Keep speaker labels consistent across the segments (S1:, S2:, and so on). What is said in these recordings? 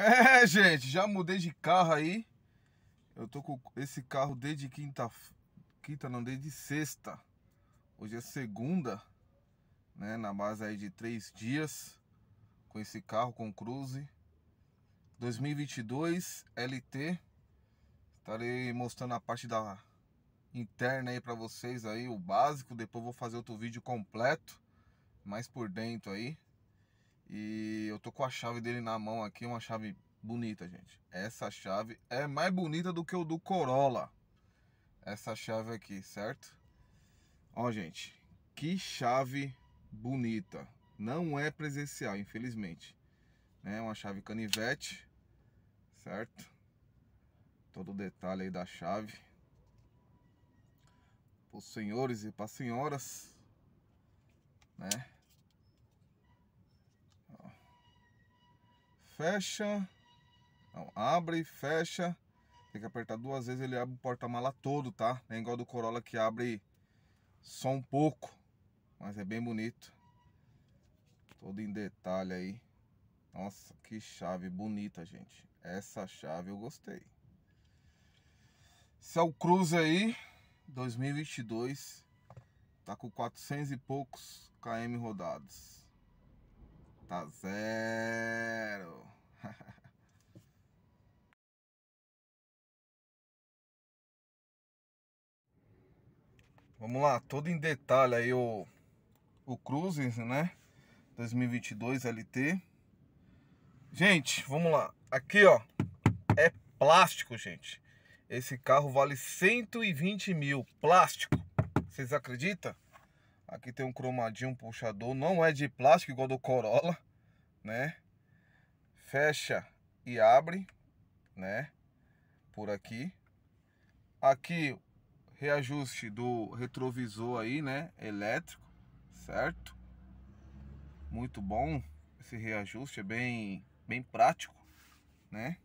S1: É, gente, já mudei de carro aí. Eu tô com esse carro desde quinta. Quinta não, desde sexta. Hoje é segunda, né? Na base aí de três dias. Com esse carro, com Cruze. 2022 LT. Estarei mostrando a parte da interna aí pra vocês aí, o básico. Depois vou fazer outro vídeo completo. Mais por dentro aí. E eu tô com a chave dele na mão aqui, uma chave bonita, gente. Essa chave é mais bonita do que o do Corolla. Essa chave aqui, certo? Ó, gente, que chave bonita. Não é presencial, infelizmente. É uma chave canivete, certo? Todo o detalhe aí da chave. Para os senhores e para as senhoras, né? fecha, não, abre, fecha. Tem que apertar duas vezes, ele abre o porta-mala todo, tá? É igual do Corolla que abre só um pouco, mas é bem bonito. Todo em detalhe aí. Nossa, que chave bonita, gente. Essa chave eu gostei. Esse é o Cruze aí, 2022. Tá com 400 e poucos km rodados. Nota tá zero. Vamos lá, todo em detalhe aí o, o Cruze, né? 2022 LT. Gente, vamos lá. Aqui, ó, é plástico, gente. Esse carro vale 120 mil, plástico. Vocês acreditam? Aqui tem um cromadinho, um puxador. Não é de plástico igual do Corolla, né? Fecha e abre, né? Por aqui. Aqui, reajuste do retrovisor aí, né? Elétrico, certo? Muito bom esse reajuste, é bem, bem prático, né?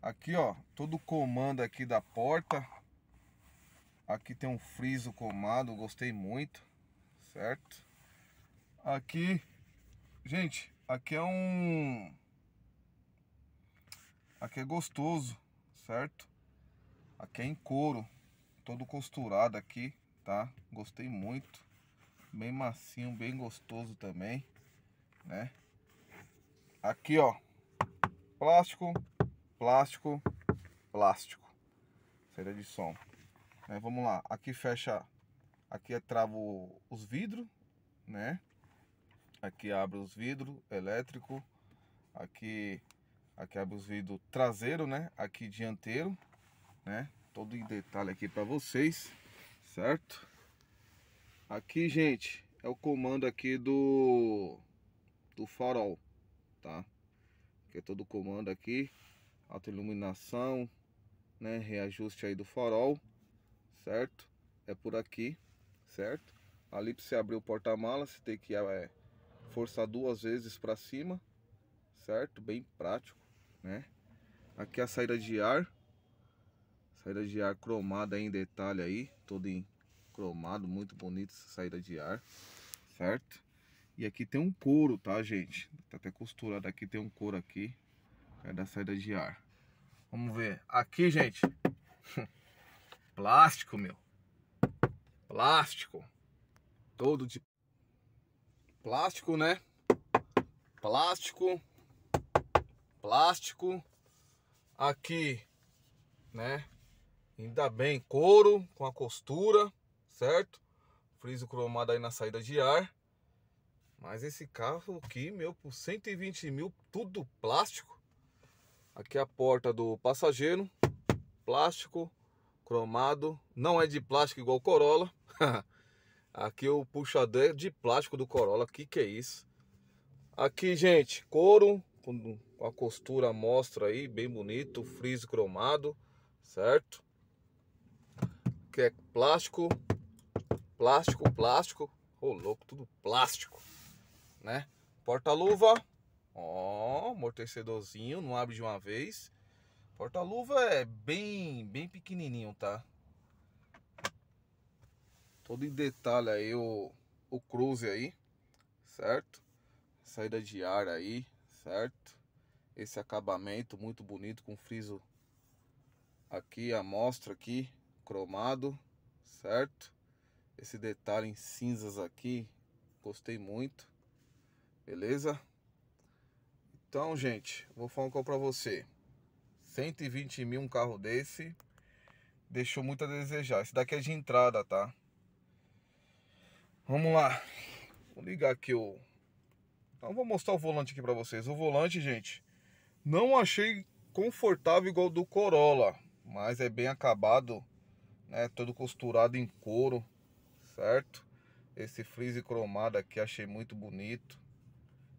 S1: Aqui, ó, todo o comando aqui da porta. Aqui tem um friso comado, gostei muito certo? Aqui, gente, aqui é um... Aqui é gostoso, certo? Aqui é em couro, todo costurado aqui, tá? Gostei muito, bem macio, bem gostoso também, né? Aqui, ó, plástico, plástico, plástico, saída de som. Né? vamos lá, aqui fecha Aqui eu travo os vidros, né? Aqui abre os vidros elétrico. Aqui, aqui abre os vidros traseiro, né? Aqui dianteiro, né? Todo em detalhe aqui para vocês, certo? Aqui, gente, é o comando aqui do do farol, tá? Que é todo o comando aqui, autoiluminação, né? Reajuste aí do farol, certo? É por aqui, certo? Ali para você abrir o porta-malas, você tem que é, forçar duas vezes para cima, certo? Bem prático, né? Aqui a saída de ar, saída de ar cromada em detalhe aí, todo em cromado, muito bonito essa saída de ar, certo? E aqui tem um couro, tá, gente? Tá até costurado aqui, tem um couro aqui, é da saída de ar. Vamos ver. Aqui, gente, plástico, meu plástico, todo de plástico, né? Plástico, plástico, aqui, né? Ainda bem, couro com a costura, certo? Friso cromado aí na saída de ar. Mas esse carro aqui, meu, por 120 mil, tudo plástico. Aqui é a porta do passageiro, plástico, cromado. Não é de plástico igual Corolla. aqui o puxador é de plástico do Corolla. Que que é isso? Aqui, gente, couro com a costura mostra aí, bem bonito, friso cromado, certo? Que é plástico, plástico, plástico. Ô, oh, louco, tudo plástico, né? Porta-luva, ó, amortecedorzinho, não abre de uma vez. Porta-luva é bem, bem pequenininho, tá? todo em detalhe aí o, o cruze aí, certo? Saída de ar aí, certo? Esse acabamento muito bonito com friso aqui, amostra aqui, cromado, certo? Esse detalhe em cinzas aqui, gostei muito, beleza? Então, gente, vou falar um pouco pra você. 120 mil um carro desse, deixou muito a desejar. Esse daqui é de entrada, tá? Vamos lá. Vou ligar aqui o... Então, vou mostrar o volante aqui para vocês. O volante, gente, não achei confortável igual do Corolla. Mas é bem acabado, né? Todo costurado em couro, certo? Esse frise cromado aqui achei muito bonito.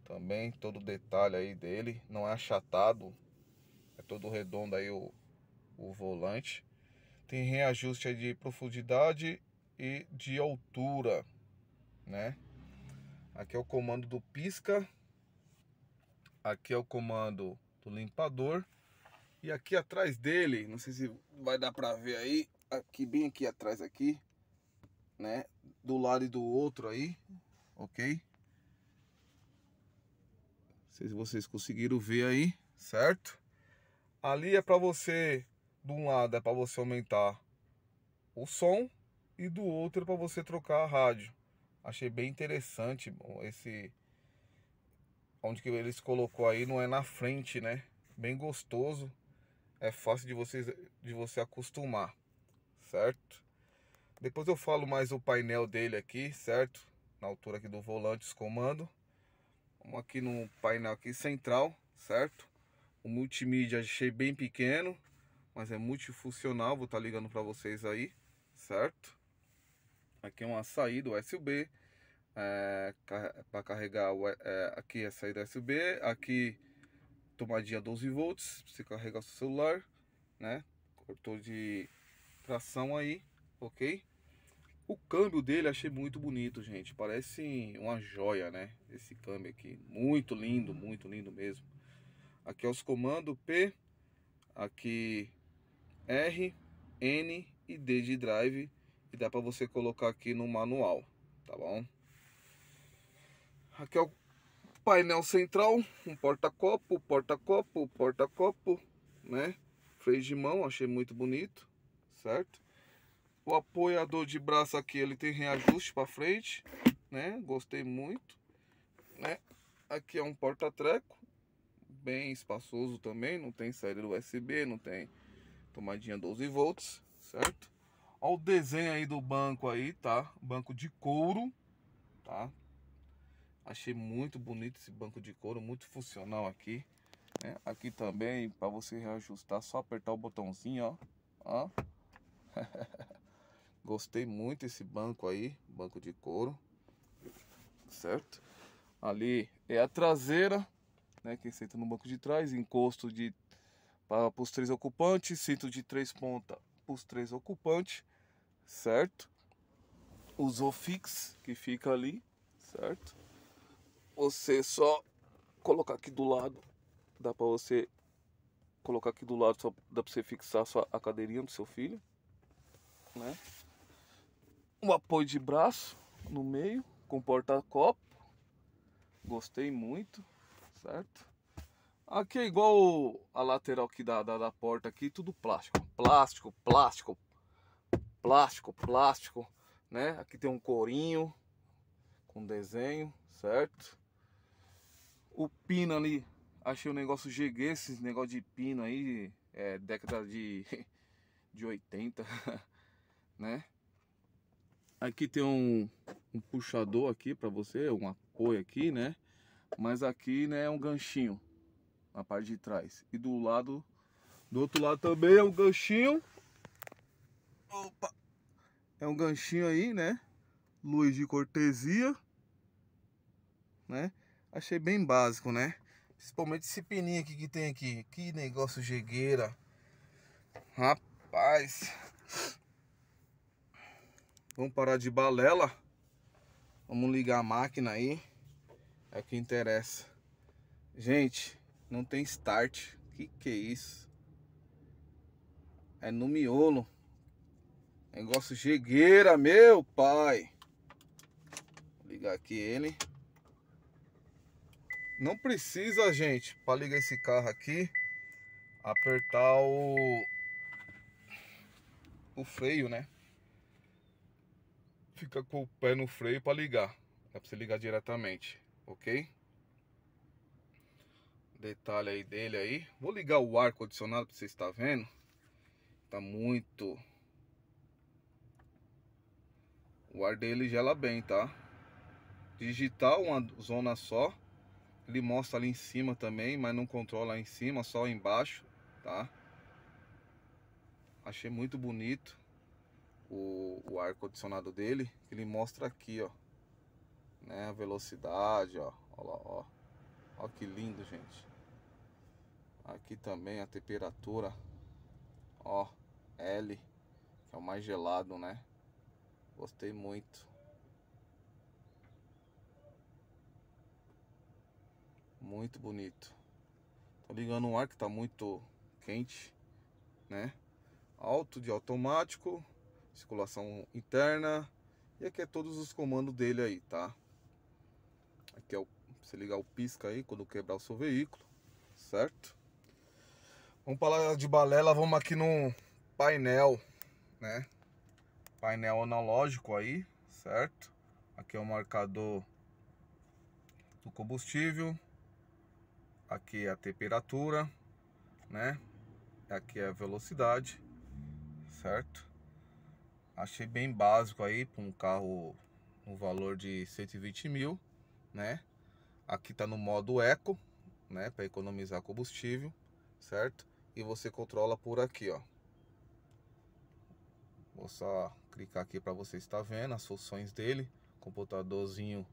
S1: Também todo o detalhe aí dele. Não é achatado. É todo redondo aí o, o volante. Tem reajuste de profundidade e de altura né? Aqui é o comando do pisca. Aqui é o comando do limpador. E aqui atrás dele, não sei se vai dar para ver aí, aqui bem aqui atrás aqui, né? Do lado e do outro aí, ok? Não sei se vocês conseguiram ver aí, certo? Ali é para você, de um lado é para você aumentar o som e do outro é para você trocar a rádio. Achei bem interessante esse onde que eles colocou aí não é na frente, né? Bem gostoso. É fácil de você de você acostumar, certo? Depois eu falo mais o painel dele aqui, certo? Na altura aqui do volante, os comandos. Vamos aqui no painel aqui central, certo? O multimídia achei bem pequeno, mas é multifuncional, vou estar tá ligando para vocês aí, certo? Aqui é uma saída USB é, para carregar o, é, aqui é a saída USB, aqui tomadinha 12 volts, você carregar o seu celular, né? Cortou de tração aí, ok? O câmbio dele achei muito bonito, gente. Parece uma joia, né? Esse câmbio aqui. Muito lindo, muito lindo mesmo. Aqui é os comandos P, aqui R, N e D de drive que dá para você colocar aqui no manual, tá bom? Aqui é o painel central, um porta-copo, porta-copo, porta-copo, né? Freio de mão, achei muito bonito, certo? O apoiador de braço aqui, ele tem reajuste para frente, né? Gostei muito, né? Aqui é um porta-treco, bem espaçoso também, não tem saída USB, não tem tomadinha 12 volts, certo? Olha o desenho aí do banco aí, tá? Banco de couro, tá? Achei muito bonito esse banco de couro, muito funcional aqui. Né? Aqui também, para você reajustar, só apertar o botãozinho, ó. ó. Gostei muito desse banco aí, banco de couro, certo? Ali é a traseira, né? Quem senta no banco de trás, encosto de para os três ocupantes, cinto de três pontas para os três ocupantes, certo? Os ofix que fica ali, certo? Você só colocar aqui do lado, dá para você colocar aqui do lado, só dá para você fixar a, sua, a cadeirinha do seu filho, né? Um apoio de braço no meio, com porta-copo, gostei muito, certo? Aqui é igual a lateral aqui da, da, da porta aqui, tudo plástico. Plástico, plástico, plástico, plástico, né? Aqui tem um corinho com desenho, certo? O pino ali, achei um negócio GG, esse negócio de pino aí, é, década de, de 80, né? Aqui tem um, um puxador aqui para você, um apoio aqui, né? Mas aqui, né, é um ganchinho na parte de trás. E do lado, do outro lado também é um ganchinho. Opa! É um ganchinho aí, né? Luz de cortesia. Né? Achei bem básico, né? Principalmente esse pininho aqui que tem aqui. Que negócio jegueira. Rapaz. Vamos parar de balela. Vamos ligar a máquina aí. É o que interessa. Gente, não tem start. Que que é isso? É no miolo. Negócio jegueira, meu pai. Vou ligar aqui ele. Não precisa, gente, para ligar esse carro aqui, apertar o o freio, né? Fica com o pé no freio para ligar. Dá é para você ligar diretamente, OK? detalhe aí dele aí. Vou ligar o ar condicionado para vocês estar tá vendo. Tá muito... O ar dele gela bem, tá? Digital, uma zona só. Ele mostra ali em cima também, mas não controla lá em cima, só embaixo, tá? Achei muito bonito o, o ar condicionado dele. Ele mostra aqui, ó. Né, a velocidade, ó. Olha lá, ó. Olha que lindo, gente. Aqui também a temperatura, ó, L, que é o mais gelado, né? Gostei muito. Muito bonito. Tô ligando um ar que tá muito quente, né? Alto de automático, circulação interna. E aqui é todos os comandos dele aí, tá? Aqui é o você ligar o pisca aí quando quebrar o seu veículo, certo? Vamos falar de balela, vamos aqui no painel, né? Painel analógico aí, certo? Aqui é o marcador do combustível. Aqui é a temperatura, né? Aqui é a velocidade, certo? Achei bem básico aí para um carro no valor de 120 mil, né? Aqui está no modo eco, né, para economizar combustível, certo? E você controla por aqui, ó. Vou só clicar aqui para você estar vendo as funções dele, computadorzinho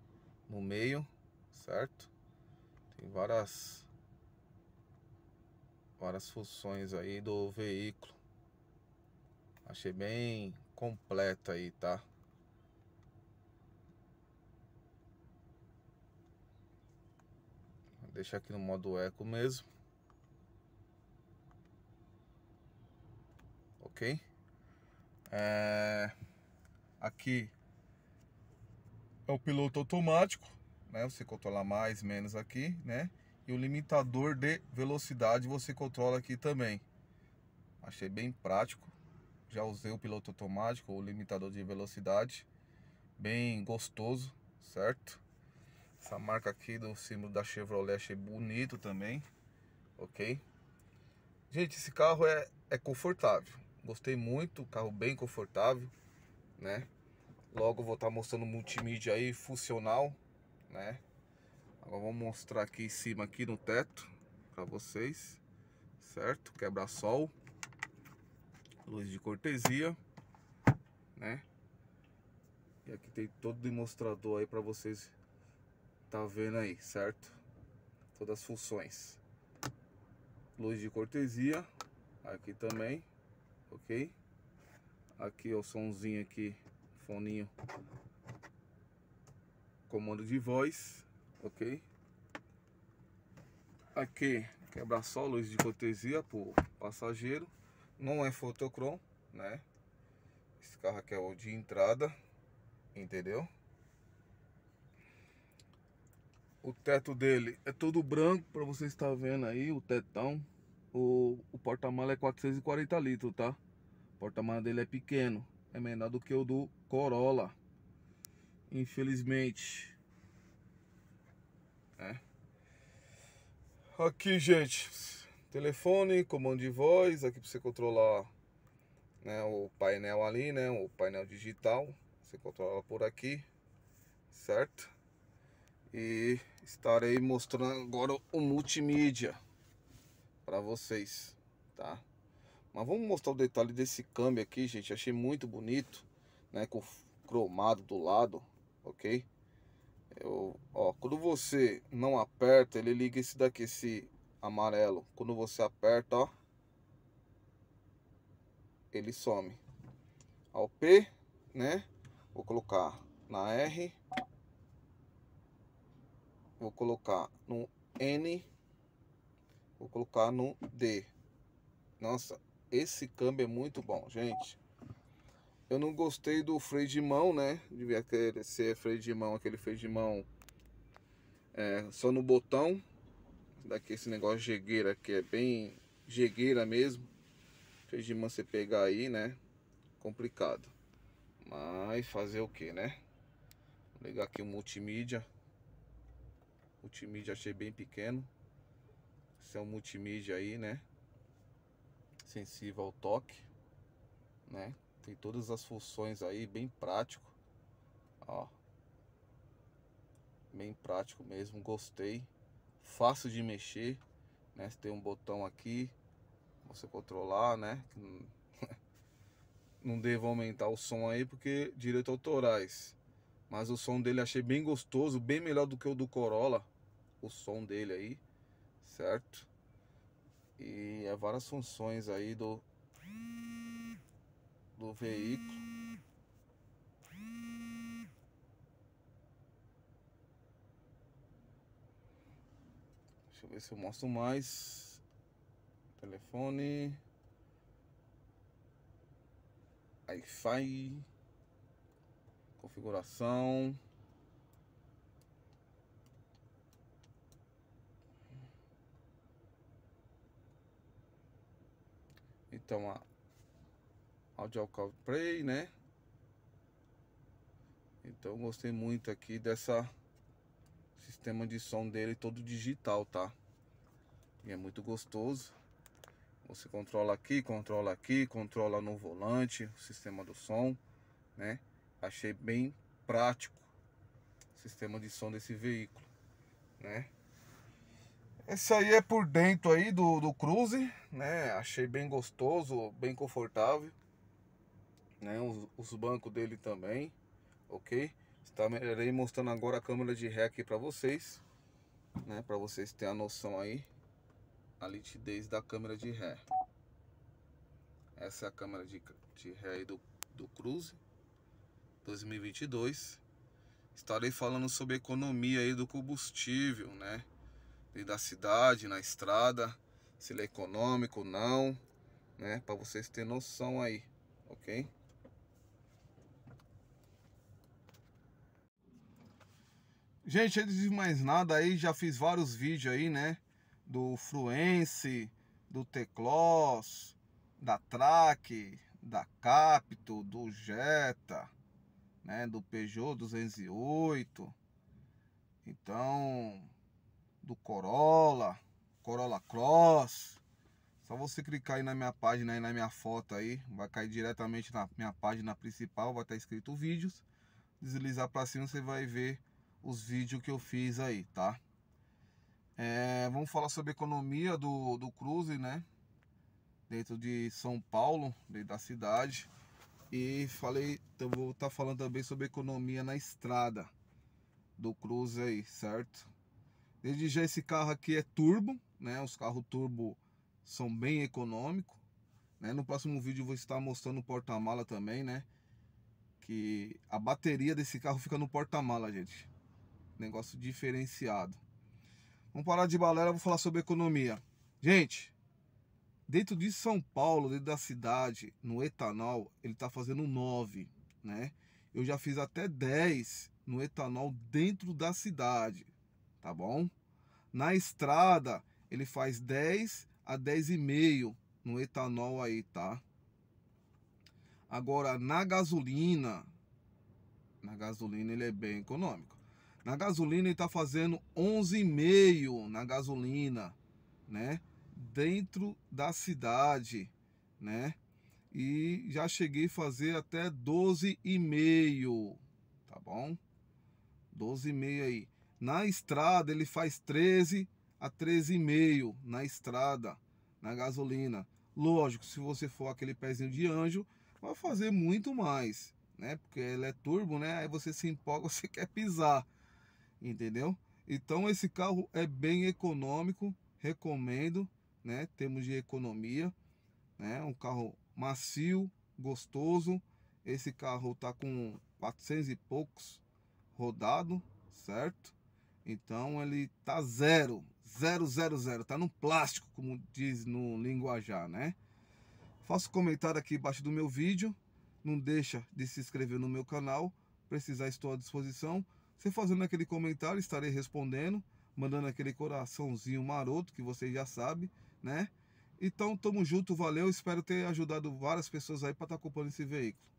S1: no meio, certo? Tem várias várias funções aí do veículo. Achei bem completo aí, tá? deixar aqui no modo eco mesmo. Ok? É... Aqui é o piloto automático, né? Você controla mais, menos aqui, né? E o limitador de velocidade você controla aqui também. Achei bem prático. Já usei o piloto automático, o limitador de velocidade. Bem gostoso, certo? Essa marca aqui do símbolo da Chevrolet achei bonito também, ok? Gente, esse carro é, é confortável. Gostei muito, carro bem confortável, né? Logo vou estar tá mostrando multimídia aí, funcional, né? Agora vou mostrar aqui em cima, aqui no teto, para vocês, certo? Quebra-sol, luz de cortesia, né? E aqui tem todo o demonstrador aí para vocês tá vendo aí, certo? Todas as funções. Luz de cortesia, aqui também, ok? Aqui ó, o somzinho aqui, foninho. Comando de voz, ok? Aqui, quebra a luz de cortesia pro passageiro. Não é fotocrom, né? Esse carro aqui é o de entrada, entendeu? O teto dele é todo branco, para você estar vendo aí o tetão. O, o porta-mala é 440 litros, tá? O porta-mala dele é pequeno, é menor do que o do Corolla. Infelizmente. É. Aqui, gente, telefone, comando de voz, aqui para você controlar né, o painel ali, né, o painel digital, você controla por aqui, certo? E estarei mostrando agora o multimídia para vocês, tá? Mas vamos mostrar o detalhe desse câmbio aqui, gente. Achei muito bonito, né? Com cromado do lado, ok? Eu, ó, quando você não aperta, ele liga esse daqui, esse amarelo. Quando você aperta, ó, ele some. Ao P, né? Vou colocar na R, vou colocar no N, vou colocar no D. Nossa, esse câmbio é muito bom, gente. Eu não gostei do freio de mão, né? Devia ser freio de mão, aquele freio de mão é, só no botão. Daqui esse negócio de jegueira que é bem jegueira mesmo. Freio de mão você pegar aí, né? Complicado. Mas fazer o que, né? Vou ligar aqui o multimídia. Multimídia achei bem pequeno. Esse é um multimídia aí, né? Sensível ao toque, né? Tem todas as funções aí, bem prático. Ó. Bem prático mesmo, gostei. Fácil de mexer, né? Tem um botão aqui, você controlar, né? Não devo aumentar o som aí porque direito autorais. Mas o som dele achei bem gostoso, bem melhor do que o do Corolla o som dele aí, certo? E há é várias funções aí do, do veículo. Deixa eu ver se eu mostro mais. Telefone. Wi-Fi. Configuração. uma a Audio Call Play, né? Então gostei muito aqui dessa sistema de som dele todo digital, tá? E é muito gostoso. Você controla aqui, controla aqui, controla no volante, o sistema do som, né? Achei bem prático sistema de som desse veículo, né? Esse aí é por dentro aí do, do Cruze, né? Achei bem gostoso, bem confortável. Né? Os, os bancos dele também, ok? Estarei mostrando agora a câmera de ré aqui para vocês, né? Para vocês terem a noção aí, a nitidez da câmera de ré. Essa é a câmera de, de ré aí do, do Cruze 2022. Estarei falando sobre a economia aí do combustível, né? da cidade, na estrada, se ele é econômico ou não, né? Para vocês terem noção aí, ok? Gente, antes de mais nada aí, já fiz vários vídeos aí, né? Do Fluence, do Teclos, da Track, da Capto, do Jetta, né? Do Peugeot 208. Então, do Corolla, Corolla Cross. Só você clicar aí na minha página, aí na minha foto aí, vai cair diretamente na minha página principal, vai estar tá escrito vídeos. Deslizar para cima você vai ver os vídeos que eu fiz aí, tá? É, vamos falar sobre a economia do, do cruze, né? Dentro de São Paulo, dentro da cidade. E falei, eu então vou estar tá falando também sobre a economia na estrada do cruze aí, certo? Desde já esse carro aqui é turbo, né? Os carros turbo são bem econômicos. Né? No próximo vídeo vou estar mostrando o porta-mala também, né? Que a bateria desse carro fica no porta-mala, gente. Negócio diferenciado. Vamos parar de balela, vou falar sobre economia. Gente, dentro de São Paulo, dentro da cidade, no etanol, ele está fazendo 9, né? Eu já fiz até 10 no etanol dentro da cidade tá bom? Na estrada, ele faz 10 a 10,5 no etanol aí, tá? Agora, na gasolina, na gasolina ele é bem econômico. Na gasolina ele tá fazendo 11,5 na gasolina, né? Dentro da cidade, né? E já cheguei a fazer até 12,5, tá bom? 12,5 aí. Na estrada ele faz 13 a 13,5 na estrada, na gasolina. Lógico, se você for aquele pezinho de anjo, vai fazer muito mais, né? Porque ele é turbo, né? Aí você se empolga, você quer pisar, entendeu? Então esse carro é bem econômico, recomendo, né? Temos de economia, né? Um carro macio, gostoso. Esse carro tá com 400 e poucos rodado, certo? Então ele tá zero, zero, zero, zero, tá no plástico, como diz no linguajar, né? Faça um comentário aqui embaixo do meu vídeo, não deixa de se inscrever no meu canal, precisar estou à disposição. Você fazendo aquele comentário, estarei respondendo, mandando aquele coraçãozinho maroto que você já sabe, né? Então, tamo junto, valeu, espero ter ajudado várias pessoas aí para estar tá esse veículo.